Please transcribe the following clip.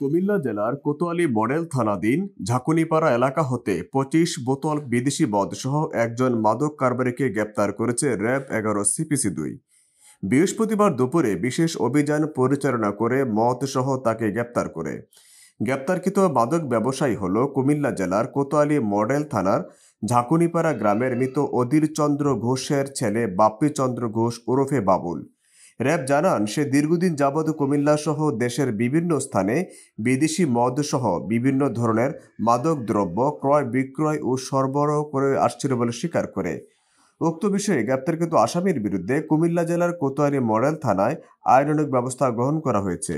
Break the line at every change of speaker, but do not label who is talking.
কুমিল্লা জেলার কোতোয়ালি মডেল থানাধীন ঝাঁকুনিপাড়া এলাকা হতে পঁচিশ বোতল বিদেশি সহ একজন মাদক কারবারিকে গ্রেপ্তার করেছে র্যাব এগারো সিপিসি দুই বৃহস্পতিবার দুপুরে বিশেষ অভিযান পরিচালনা করে মদসহ তাকে গ্রেপ্তার করে গ্রেপ্তারকৃত মাদক ব্যবসায়ী হল কুমিল্লা জেলার কোতোয়ালি মডেল থানার ঝাঁকুনিপাড়া গ্রামের মৃত অধীরচন্দ্র ঘোষের ছেলে চন্দ্র ঘোষ ওরফে বাবুল র্যাব জানান সে দীর্ঘদিন যাবত কুমিল্লাসহ দেশের বিভিন্ন স্থানে বিদেশি মদসহ বিভিন্ন ধরনের মাদক দ্রব্য ক্রয় বিক্রয় ও সরবরাহ করে আসছিল বলে স্বীকার করে উক্ত বিষয়ে গ্রেপ্তারকৃত আসামির বিরুদ্ধে কুমিল্লা জেলার কোতোয়ারি মডেল থানায় আইনানুক ব্যবস্থা গ্রহণ করা হয়েছে